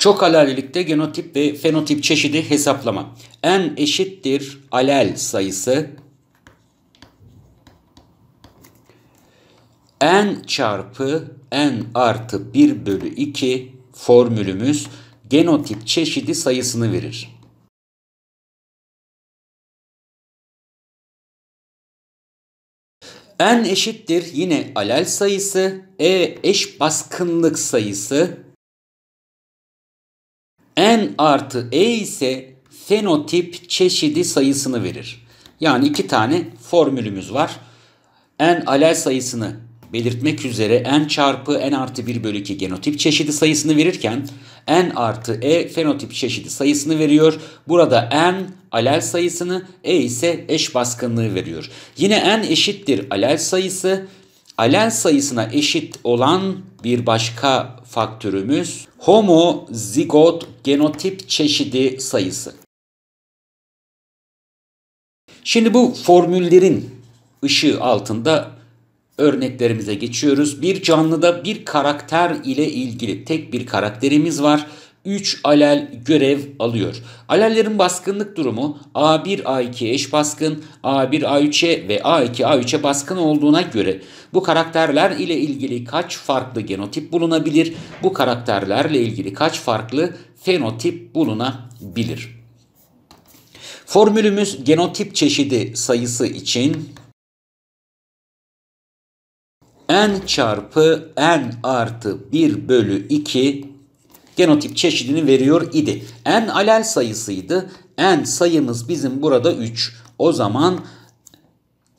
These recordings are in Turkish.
Çok alelilikte genotip ve fenotip çeşidi hesaplama. En eşittir alel sayısı n çarpı n artı 1 bölü 2 formülümüz genotip çeşidi sayısını verir. n eşittir yine alel sayısı, e eş baskınlık sayısı N artı E ise fenotip çeşidi sayısını verir. Yani iki tane formülümüz var. N alel sayısını belirtmek üzere n çarpı n artı 1 bölü 2 genotip çeşidi sayısını verirken n artı e fenotip çeşidi sayısını veriyor. Burada n alel sayısını e ise eş baskınlığı veriyor. Yine n eşittir alel sayısı alel sayısına eşit olan bir başka faktörümüz homo zigot genotip çeşidi sayısı. Şimdi bu formüllerin ışığı altında örneklerimize geçiyoruz. Bir canlıda bir karakter ile ilgili tek bir karakterimiz var 3 alel görev alıyor. Alellerin baskınlık durumu A1 A2 eş baskın, A1 A3'e ve A2 A3'e baskın olduğuna göre bu karakterler ile ilgili kaç farklı genotip bulunabilir? Bu karakterlerle ilgili kaç farklı fenotip bulunabilir? Formülümüz genotip çeşidi sayısı için n çarpı n artı 1 bölü 2 genotip çeşidini veriyor idi. En alel sayısıydı. En sayımız bizim burada 3. O zaman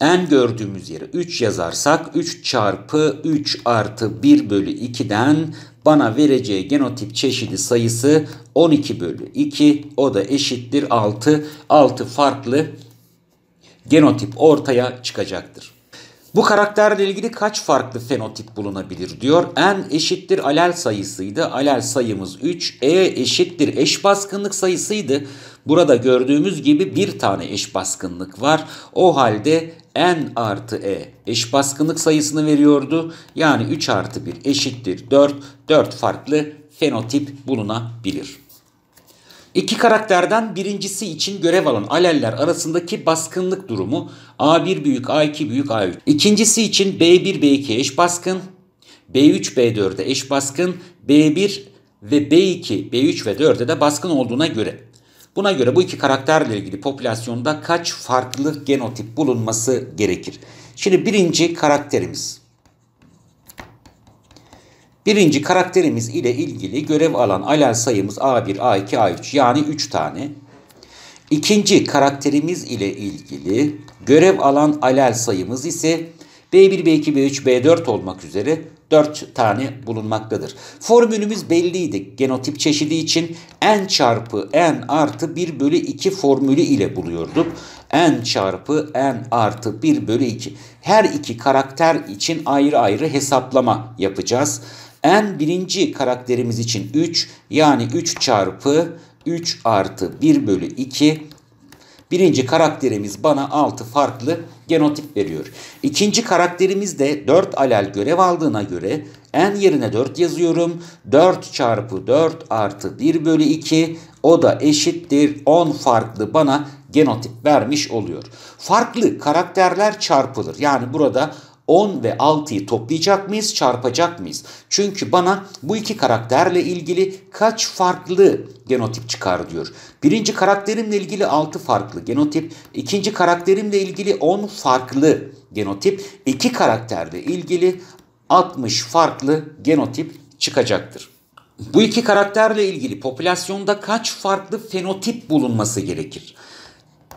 en gördüğümüz yere 3 yazarsak 3 çarpı 3 artı 1 bölü 2'den bana vereceği genotip çeşidi sayısı 12 bölü 2 o da eşittir 6. 6 farklı genotip ortaya çıkacaktır. Bu karakterle ilgili kaç farklı fenotip bulunabilir diyor. N eşittir alel sayısıydı. Alel sayımız 3. E eşittir eş baskınlık sayısıydı. Burada gördüğümüz gibi bir tane eş baskınlık var. O halde N artı E eş baskınlık sayısını veriyordu. Yani 3 artı 1 eşittir 4. 4 farklı fenotip bulunabilir. İki karakterden birincisi için görev alan aleller arasındaki baskınlık durumu A1 büyük A2 büyük A3. İkincisi için B1 B2 eş baskın, B3 B4'e eş baskın, B1 ve B2 B3 ve 4'e de baskın olduğuna göre. Buna göre bu iki karakterle ilgili popülasyonda kaç farklı genotip bulunması gerekir? Şimdi birinci karakterimiz Birinci karakterimiz ile ilgili görev alan alel sayımız A1, A2, A3 yani 3 tane. İkinci karakterimiz ile ilgili görev alan alel sayımız ise B1, B2, B3, B4 olmak üzere 4 tane bulunmaktadır. Formülümüz belliydi. Genotip çeşidi için n çarpı n artı 1 bölü 2 formülü ile buluyorduk. n çarpı n artı 1 bölü 2. Her iki karakter için ayrı ayrı hesaplama yapacağız n birinci karakterimiz için 3 yani 3 çarpı 3 artı 1 bölü 2 Birinci karakterimiz bana 6 farklı genotip veriyor. İkinci karakterimiz de 4 alel görev aldığına göre n yerine 4 yazıyorum. 4 çarpı 4 artı 1 bölü 2 o da eşittir 10 farklı bana genotip vermiş oluyor. Farklı karakterler çarpılır. Yani burada 10 ve 6'yı toplayacak mıyız, çarpacak mıyız? Çünkü bana bu iki karakterle ilgili kaç farklı genotip çıkar diyor. Birinci karakterimle ilgili 6 farklı genotip, ikinci karakterimle ilgili 10 farklı genotip, iki karakterle ilgili 60 farklı genotip çıkacaktır. Bu iki karakterle ilgili popülasyonda kaç farklı fenotip bulunması gerekir?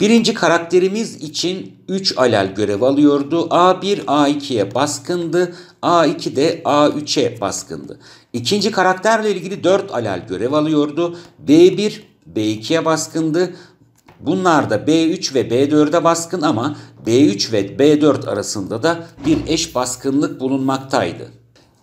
Birinci karakterimiz için 3 alel görev alıyordu. A1 A2'ye baskındı. A2 de A3'e baskındı. İkinci karakterle ilgili 4 alel görev alıyordu. B1 B2'ye baskındı. Bunlar da B3 ve B4'e baskın ama B3 ve B4 arasında da bir eş baskınlık bulunmaktaydı.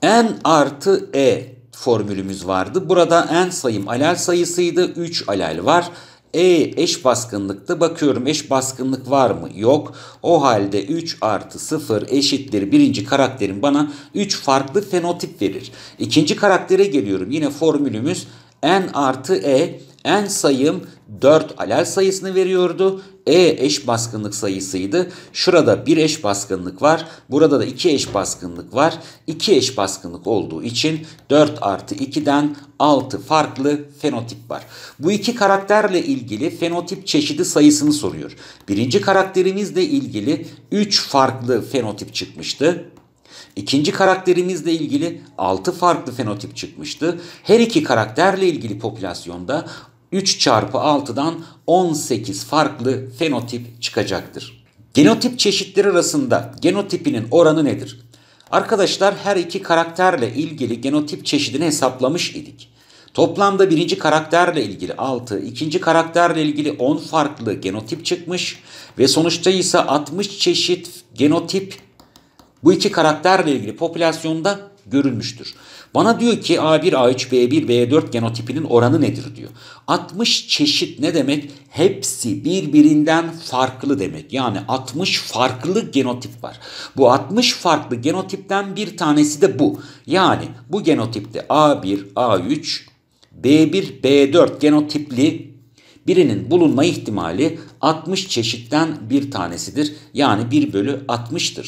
N artı E formülümüz vardı. Burada n sayım alel sayısıydı. 3 alel var. E eş baskınlıkta bakıyorum eş baskınlık var mı? Yok. O halde 3 artı 0 eşittir birinci karakterim bana 3 farklı fenotip verir. İkinci karaktere geliyorum. Yine formülümüz n artı e n sayım 4 alel sayısını veriyordu. E eş baskınlık sayısıydı. Şurada bir eş baskınlık var. Burada da iki eş baskınlık var. İki eş baskınlık olduğu için 4 artı 2'den 6 farklı fenotip var. Bu iki karakterle ilgili fenotip çeşidi sayısını soruyor. Birinci karakterimizle ilgili 3 farklı fenotip çıkmıştı. İkinci karakterimizle ilgili 6 farklı fenotip çıkmıştı. Her iki karakterle ilgili popülasyonda 3 çarpı 6'dan 18 farklı fenotip çıkacaktır. Genotip çeşitleri arasında genotipinin oranı nedir? Arkadaşlar her iki karakterle ilgili genotip çeşidini hesaplamış idik. Toplamda birinci karakterle ilgili 6, ikinci karakterle ilgili 10 farklı genotip çıkmış ve sonuçta ise 60 çeşit genotip bu iki karakterle ilgili popülasyonda görülmüştür. Bana diyor ki A1, A3, B1, B4 genotipinin oranı nedir diyor. 60 çeşit ne demek? Hepsi birbirinden farklı demek. Yani 60 farklı genotip var. Bu 60 farklı genotipten bir tanesi de bu. Yani bu genotipte A1, A3, B1, B4 genotipli birinin bulunma ihtimali 60 çeşitten bir tanesidir. Yani 1 bölü 60'tır.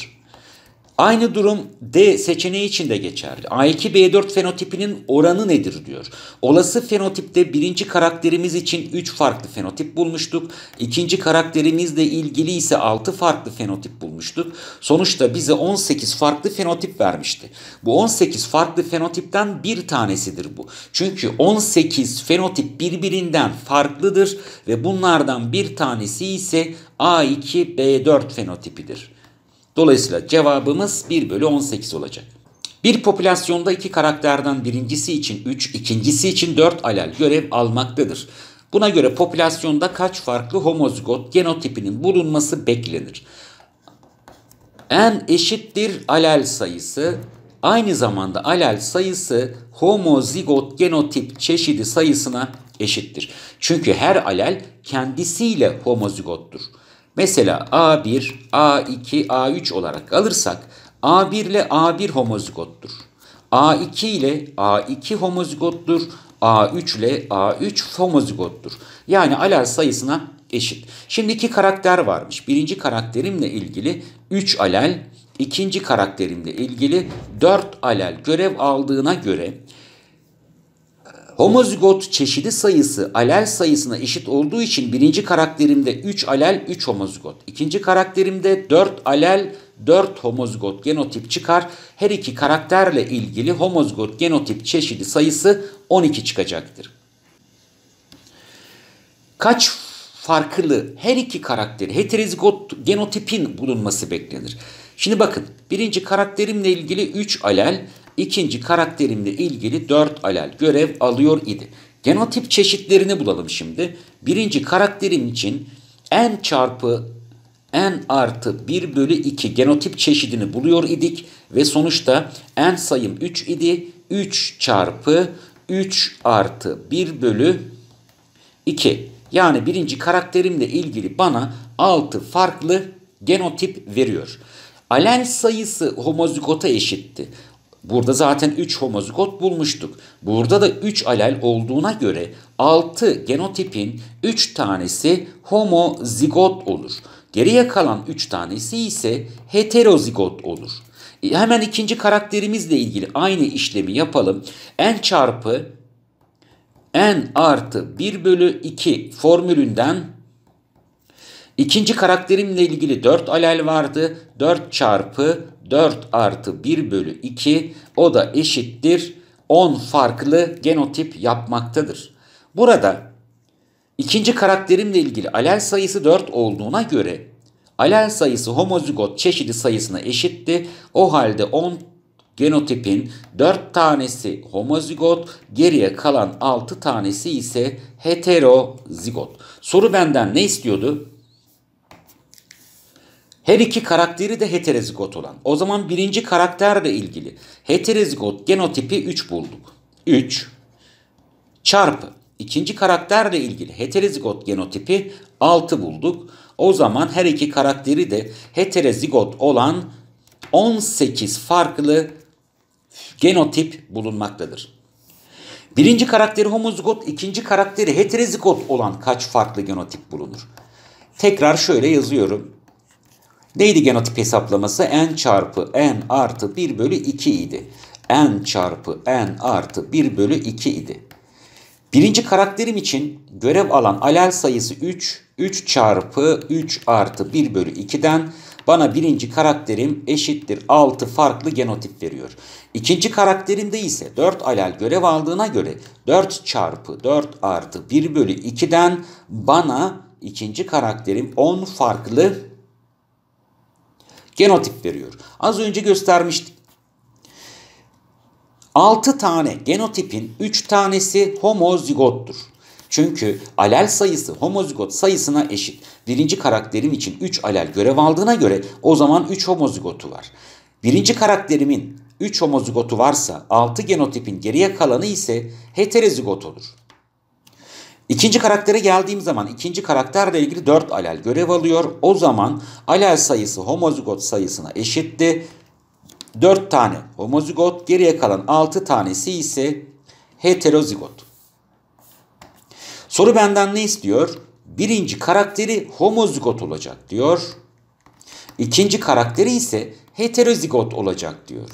Aynı durum D seçeneği için de geçerli. A2-B4 fenotipinin oranı nedir diyor. Olası fenotipte birinci karakterimiz için 3 farklı fenotip bulmuştuk. İkinci karakterimizle ilgili ise 6 farklı fenotip bulmuştuk. Sonuçta bize 18 farklı fenotip vermişti. Bu 18 farklı fenotipten bir tanesidir bu. Çünkü 18 fenotip birbirinden farklıdır ve bunlardan bir tanesi ise A2-B4 fenotipidir. Dolayısıyla cevabımız 1 bölü 18 olacak. Bir popülasyonda iki karakterden birincisi için 3, ikincisi için 4 alel görev almaktadır. Buna göre popülasyonda kaç farklı homozigot genotipinin bulunması beklenir? En eşittir alel sayısı, aynı zamanda alel sayısı homozigot genotip çeşidi sayısına eşittir. Çünkü her alel kendisiyle homozigottur. Mesela A1, A2, A3 olarak alırsak A1 ile A1 homozigottur. A2 ile A2 homozigottur. A3 ile A3 homozigottur. Yani alel sayısına eşit. Şimdi iki karakter varmış. Birinci karakterimle ilgili 3 alel, ikinci karakterimle ilgili 4 alel görev aldığına göre Homozigot çeşidi sayısı alel sayısına eşit olduğu için birinci karakterimde 3 alel 3 homozigot. ikinci karakterimde 4 alel 4 homozigot genotip çıkar. Her iki karakterle ilgili homozigot genotip çeşidi sayısı 12 çıkacaktır. Kaç farklı her iki karakteri heterozigot genotipin bulunması beklenir. Şimdi bakın birinci karakterimle ilgili 3 alel, ikinci karakterimle ilgili dört alel görev alıyor idi. Genotip çeşitlerini bulalım şimdi. Birinci karakterim için n çarpı n artı 1 bölü 2 genotip çeşidini buluyor idik ve sonuçta n sayım 3 idi. 3 çarpı 3 artı 1 bölü 2. Yani birinci karakterimle ilgili bana 6 farklı genotip veriyor. Alel sayısı homozigota eşitti. Burada zaten 3 homozigot bulmuştuk. Burada da 3 alel olduğuna göre 6 genotipin 3 tanesi homozigot olur. Geriye kalan 3 tanesi ise heterozigot olur. E, hemen ikinci karakterimizle ilgili aynı işlemi yapalım. N çarpı N artı 1 bölü 2 formülünden ikinci karakterimle ilgili 4 alel vardı. 4 çarpı 4 artı 1 bölü 2 o da eşittir 10 farklı genotip yapmaktadır. Burada ikinci karakterimle ilgili alel sayısı 4 olduğuna göre alel sayısı homozigot çeşidi sayısına eşitti. O halde 10 genotipin 4 tanesi homozigot, geriye kalan 6 tanesi ise heterozigot. Soru benden ne istiyordu? Her iki karakteri de heterozigot olan. O zaman birinci karakterle ilgili heterozigot genotipi 3 bulduk. 3 çarpı ikinci karakterle ilgili heterozigot genotipi 6 bulduk. O zaman her iki karakteri de heterozigot olan 18 farklı genotip bulunmaktadır. Birinci karakteri homozigot, ikinci karakteri heterozigot olan kaç farklı genotip bulunur? Tekrar şöyle yazıyorum. Neydi genotip hesaplaması? n çarpı n artı 1 bölü 2 idi. n çarpı n artı 1 bölü 2 idi. Birinci karakterim için görev alan alel sayısı 3, 3 çarpı 3 artı 1 bölü 2'den bana birinci karakterim eşittir 6 farklı genotip veriyor. İkinci karakterimde ise 4 alel görev aldığına göre 4 çarpı 4 artı 1 bölü 2'den bana ikinci karakterim 10 farklı genotip veriyor. Az önce göstermiştik. 6 tane genotipin 3 tanesi homozigottur. Çünkü alel sayısı homozigot sayısına eşit. Birinci karakterim için 3 alel görev aldığına göre o zaman 3 homozigotu var. Birinci karakterimin 3 homozigotu varsa 6 genotipin geriye kalanı ise heterozigot olur. İkinci karaktere geldiğim zaman ikinci karakterle ilgili 4 alel görev alıyor. O zaman alel sayısı homozigot sayısına eşitti. 4 tane homozigot geriye kalan 6 tanesi ise heterozigot. Soru benden ne istiyor? Birinci karakteri homozigot olacak diyor. İkinci karakteri ise heterozigot olacak diyor.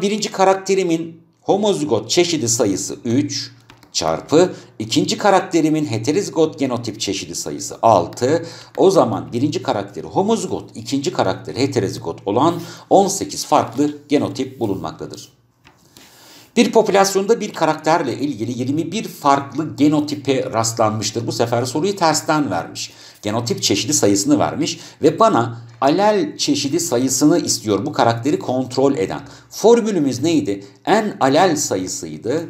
Birinci karakterimin homozigot çeşidi sayısı 3, çarpı ikinci karakterimin heterozigot genotip çeşidi sayısı 6. O zaman birinci karakteri homozigot, ikinci karakteri heterozigot olan 18 farklı genotip bulunmaktadır. Bir popülasyonda bir karakterle ilgili 21 farklı genotipe rastlanmıştır. Bu sefer soruyu tersten vermiş. Genotip çeşidi sayısını vermiş ve bana alel çeşidi sayısını istiyor bu karakteri kontrol eden. Formülümüz neydi? En alel sayısıydı.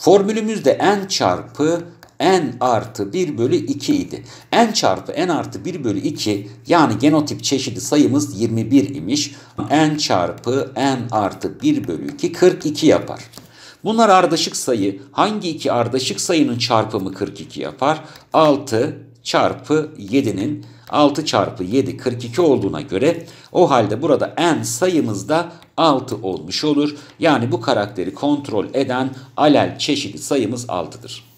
Formülümüzde n çarpı n artı 1 bölü 2 idi. n çarpı n artı 1 bölü 2 yani genotip çeşidi sayımız 21 imiş. n çarpı n artı 1 bölü 2 42 yapar. Bunlar ardışık sayı. Hangi iki ardışık sayının çarpımı 42 yapar? 6 çarpı 7'nin 6 çarpı 7 42 olduğuna göre o halde burada n sayımız da 6 olmuş olur. Yani bu karakteri kontrol eden alel çeşidi sayımız 6'dır.